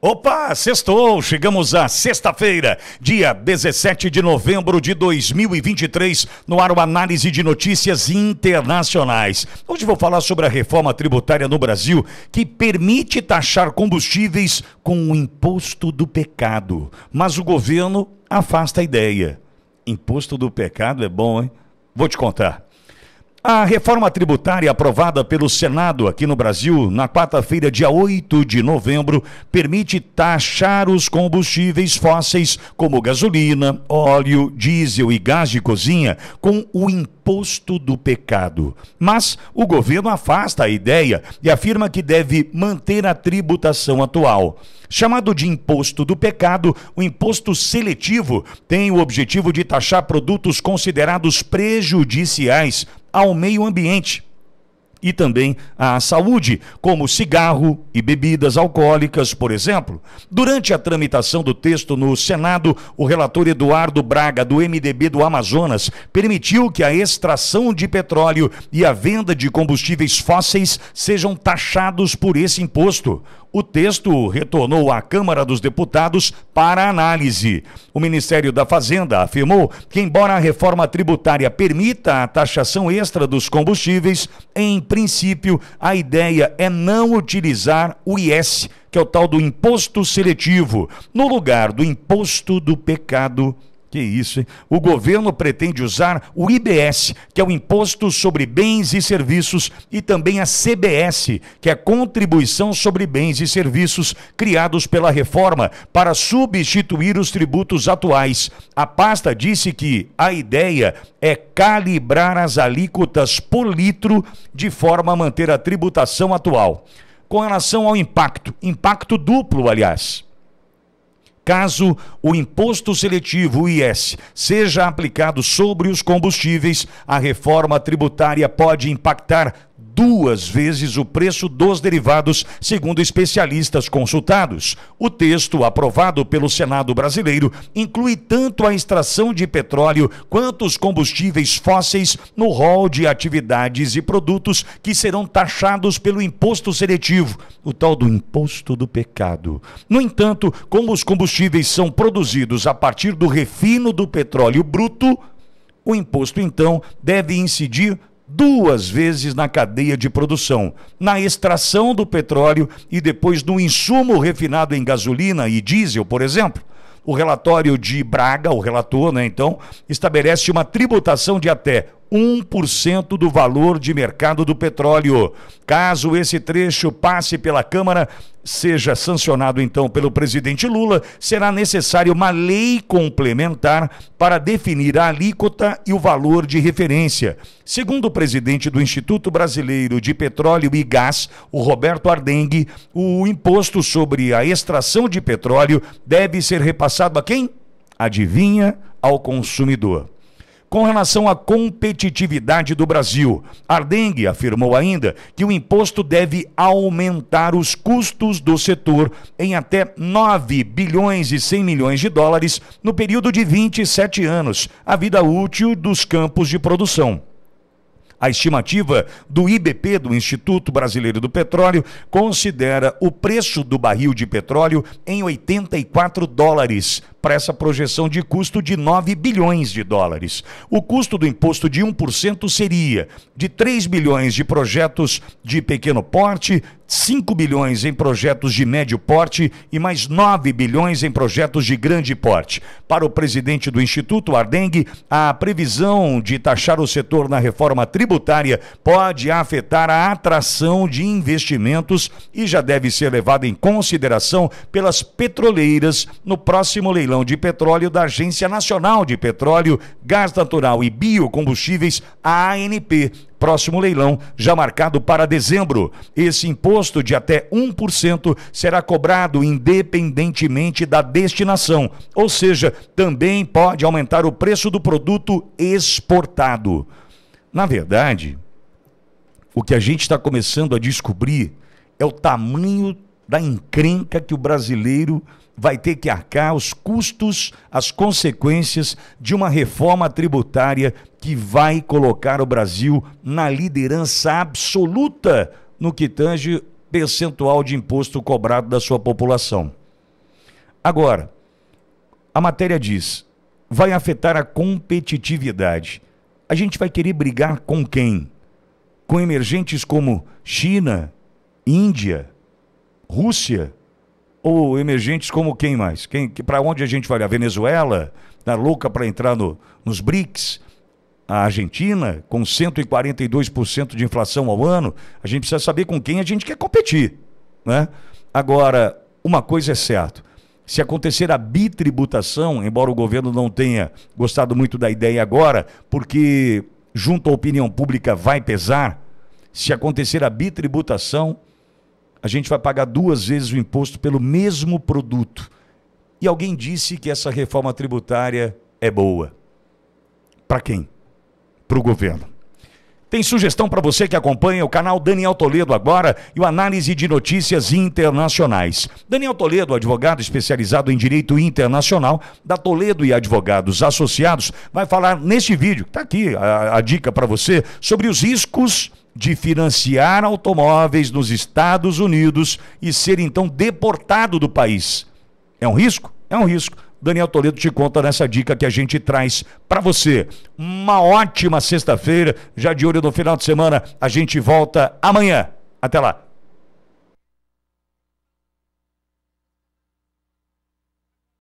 Opa, sextou! Chegamos à sexta-feira, dia 17 de novembro de 2023, no ar o Análise de Notícias Internacionais. Hoje vou falar sobre a reforma tributária no Brasil que permite taxar combustíveis com o imposto do pecado, mas o governo afasta a ideia. Imposto do pecado é bom, hein? Vou te contar. A reforma tributária aprovada pelo Senado aqui no Brasil na quarta-feira, dia 8 de novembro, permite taxar os combustíveis fósseis como gasolina, óleo, diesel e gás de cozinha com o imposto do pecado. Mas o governo afasta a ideia e afirma que deve manter a tributação atual. Chamado de imposto do pecado, o imposto seletivo tem o objetivo de taxar produtos considerados prejudiciais ao meio ambiente e também à saúde, como cigarro e bebidas alcoólicas, por exemplo. Durante a tramitação do texto no Senado, o relator Eduardo Braga, do MDB do Amazonas, permitiu que a extração de petróleo e a venda de combustíveis fósseis sejam taxados por esse imposto. O texto retornou à Câmara dos Deputados para análise. O Ministério da Fazenda afirmou que, embora a reforma tributária permita a taxação extra dos combustíveis, em princípio a ideia é não utilizar o IS, que é o tal do imposto seletivo, no lugar do imposto do pecado que isso, hein? O governo pretende usar o IBS, que é o Imposto sobre Bens e Serviços, e também a CBS, que é a Contribuição sobre Bens e Serviços, criados pela reforma, para substituir os tributos atuais. A pasta disse que a ideia é calibrar as alíquotas por litro de forma a manter a tributação atual. Com relação ao impacto, impacto duplo, aliás. Caso o imposto seletivo, o IS, seja aplicado sobre os combustíveis, a reforma tributária pode impactar duas vezes o preço dos derivados, segundo especialistas consultados. O texto aprovado pelo Senado brasileiro inclui tanto a extração de petróleo quanto os combustíveis fósseis no rol de atividades e produtos que serão taxados pelo imposto seletivo, o tal do imposto do pecado. No entanto, como os combustíveis são produzidos a partir do refino do petróleo bruto, o imposto então deve incidir duas vezes na cadeia de produção, na extração do petróleo e depois no insumo refinado em gasolina e diesel, por exemplo. O relatório de Braga, o relator, né, então, estabelece uma tributação de até 1% do valor de mercado do petróleo. Caso esse trecho passe pela Câmara, seja sancionado então pelo presidente Lula, será necessária uma lei complementar para definir a alíquota e o valor de referência. Segundo o presidente do Instituto Brasileiro de Petróleo e Gás, o Roberto Ardengue, o imposto sobre a extração de petróleo deve ser repassado a quem? Adivinha, ao consumidor. Com relação à competitividade do Brasil, Ardengue afirmou ainda que o imposto deve aumentar os custos do setor em até 9 bilhões e 100 milhões de dólares no período de 27 anos, a vida útil dos campos de produção. A estimativa do IBP, do Instituto Brasileiro do Petróleo, considera o preço do barril de petróleo em 84 dólares para essa projeção de custo de 9 bilhões de dólares. O custo do imposto de 1% seria de 3 bilhões de projetos de pequeno porte, 5 bilhões em projetos de médio porte e mais 9 bilhões em projetos de grande porte. Para o presidente do Instituto Ardengue, a previsão de taxar o setor na reforma tributária pode afetar a atração de investimentos e já deve ser levada em consideração pelas petroleiras no próximo leilão Padrão de Petróleo da Agência Nacional de Petróleo, Gás Natural e Biocombustíveis, ANP, próximo leilão, já marcado para dezembro. Esse imposto de até 1% será cobrado independentemente da destinação, ou seja, também pode aumentar o preço do produto exportado. Na verdade, o que a gente está começando a descobrir é o tamanho da encrenca que o brasileiro vai ter que arcar, os custos, as consequências de uma reforma tributária que vai colocar o Brasil na liderança absoluta no que tange percentual de imposto cobrado da sua população. Agora, a matéria diz: vai afetar a competitividade. A gente vai querer brigar com quem? Com emergentes como China, Índia, Rússia? Ou emergentes como quem mais? Quem, que, para onde a gente vai? A Venezuela? Tá louca para entrar no, nos BRICS? A Argentina, com 142% de inflação ao ano, a gente precisa saber com quem a gente quer competir. Né? Agora, uma coisa é certa: se acontecer a bitributação, embora o governo não tenha gostado muito da ideia agora, porque junto à opinião pública vai pesar, se acontecer a bitributação, a gente vai pagar duas vezes o imposto pelo mesmo produto. E alguém disse que essa reforma tributária é boa. Para quem? Para o governo. Tem sugestão para você que acompanha o canal Daniel Toledo agora e o Análise de Notícias Internacionais. Daniel Toledo, advogado especializado em direito internacional da Toledo e Advogados Associados, vai falar neste vídeo, está aqui a, a dica para você, sobre os riscos de financiar automóveis nos Estados Unidos e ser então deportado do país. É um risco? É um risco. Daniel Toledo te conta nessa dica que a gente traz para você. Uma ótima sexta-feira, já de olho no final de semana. A gente volta amanhã. Até lá.